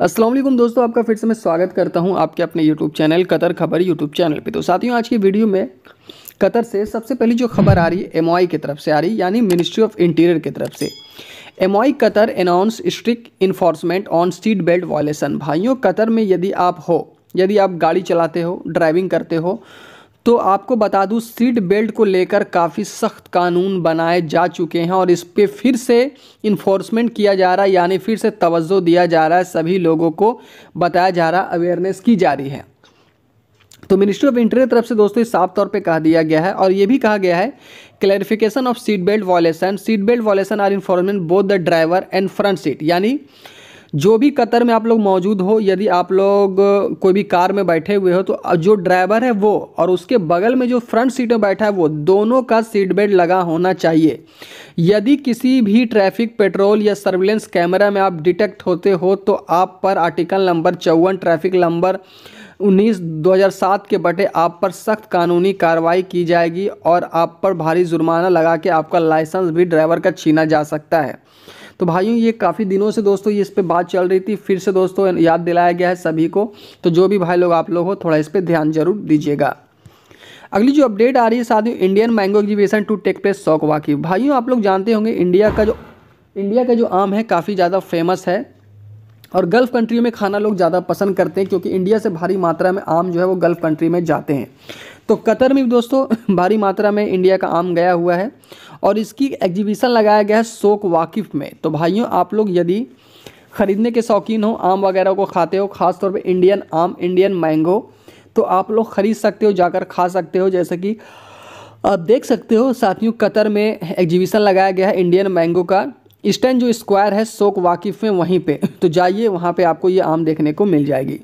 असलम दोस्तों आपका फिर से मैं स्वागत करता हूं आपके अपने यूट्यूब चैनल कतर खबर यूट्यूब चैनल पे तो साथियों आज की वीडियो में कतर से सबसे पहली जो खबर आ रही है एम की तरफ से आ रही यानी मिनिस्ट्री ऑफ इंटीरियर की तरफ से M Qatar announce strict enforcement on seat belt violation भाइयों कतर में यदि आप हो यदि आप गाड़ी चलाते हो ड्राइविंग करते हो तो आपको बता दूं सीट बेल्ट को लेकर काफ़ी सख्त कानून बनाए जा चुके हैं और इस पर फिर से इन्फोर्समेंट किया जा रहा है यानी फिर से तवज्जो दिया जा रहा है सभी लोगों को बताया जा रहा अवेयरनेस की जा रही है तो मिनिस्ट्री ऑफ इंटीरियर तरफ से दोस्तों साफ तौर पे कहा दिया गया है और ये भी कहा गया है clarification of seat belt violation seat belt violation are enforcement both the driver and front seat यानी जो भी कतर में आप लोग मौजूद हो यदि आप लोग कोई भी कार में बैठे हुए हो तो जो ड्राइवर है वो और उसके बगल में जो फ्रंट सीट में बैठा है वो दोनों का सीट बेल्ट लगा होना चाहिए यदि किसी भी ट्रैफिक पेट्रोल या सर्विलेंस कैमरा में आप डिटेक्ट होते हो तो आप पर आर्टिकल नंबर चौवन ट्रैफिक नंबर 19 2007 के बटे आप पर सख्त कानूनी कार्रवाई की जाएगी और आप पर भारी जुर्माना लगा के आपका लाइसेंस भी ड्राइवर का छीना जा सकता है तो भाइयों ये काफ़ी दिनों से दोस्तों ये इस पर बात चल रही थी फिर से दोस्तों याद दिलाया गया है सभी को तो जो भी भाई लोग आप लोग हो थोड़ा इस पर ध्यान जरूर दीजिएगा अगली जो अपडेट आ रही है साथियों Indian mango exhibition to take place Souq Waqif भाइयों आप लोग जानते होंगे इंडिया का जो इंडिया का जो आम है काफ़ी ज़्यादा फेमस है और गल्फ़ कंट्री में खाना लोग ज़्यादा पसंद करते हैं क्योंकि इंडिया से भारी मात्रा में आम जो है वो गल्फ़ कंट्री में जाते हैं तो कतर में भी दोस्तों भारी मात्रा में इंडिया का आम गया हुआ है और इसकी एग्जीबिशन लगाया गया है शोक वाकिफ में तो भाइयों आप लोग यदि ख़रीदने के शौकीन हो आम वगैरह को खाते हो ख़ासतौर पर इंडियन आम इंडियन मैंगो तो आप लोग ख़रीद सकते हो जाकर खा सकते हो जैसे कि आप देख सकते हो साथियों कतर में एग्जीबिशन लगाया गया है इंडियन मैंगो का स्टैंड जो स्क्वायर है शोक वाकिफ़ में वहीं पे तो जाइए वहाँ पे आपको ये आम देखने को मिल जाएगी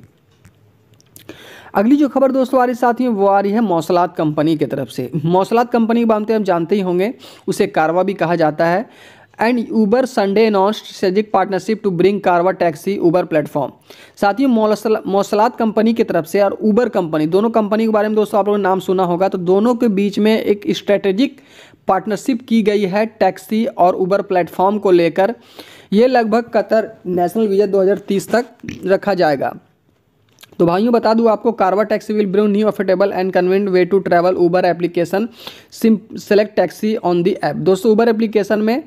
अगली जो खबर दोस्तों आ रही ही वो आ रही है मौसलात कंपनी की तरफ से मौसलात कंपनी के बारे में हम जानते ही होंगे उसे कारवा भी कहा जाता है and Uber Sunday announce strategic partnership to bring Karwa taxi Uber platform साथियों मौसलात कंपनी की तरफ से और ऊबर कंपनी दोनों कंपनी के बारे में दोस्तों आप लोगों ने नाम सुना होगा तो दोनों के बीच में एक स्ट्रेटेजिक पार्टनरशिप की गई है टैक्सी और ऊबर प्लेटफॉर्म को लेकर ये लगभग कतर नेशनल विजय 2030 तक रखा जाएगा तो भाइयों बता दूँ आपको Karwa taxi will bring new affordable and convenient way to travel Uber application सिम select taxi on the app दोस्तों ऊबर एप्लीकेशन में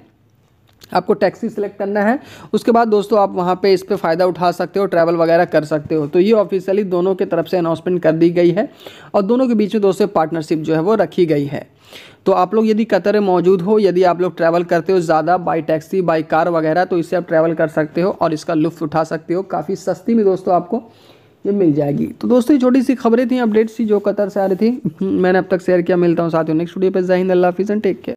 आपको टैक्सी सिलेक्ट करना है उसके बाद दोस्तों आप वहाँ पे इस पे फ़ायदा उठा सकते हो ट्रैवल वगैरह कर सकते हो तो ये ऑफिशियली दोनों के तरफ से अनाउंसमेंट कर दी गई है और दोनों के बीच में दोस्तों पार्टनरशिप जो है वो रखी गई है तो आप लोग यदि कतर में मौजूद हो यदि आप लोग ट्रैवल करते हो ज़्यादा बाई टैक्सी बाई कार वगैरह तो इससे आप ट्रैवल कर सकते हो और इसका लुफ्त उठा सकते हो काफ़ी सस्ती में दोस्तों आपको ये मिल जाएगी तो दोस्तों ये छोटी सी खबरें थी अपडेट्स थी जो कतर से आ रही थी मैंने अब तक शेयर किया मिलता हूँ साथियों नेक्स्ट वीडियो पर जहिंद अल्लाह हाफिज़ एंड टेक केयर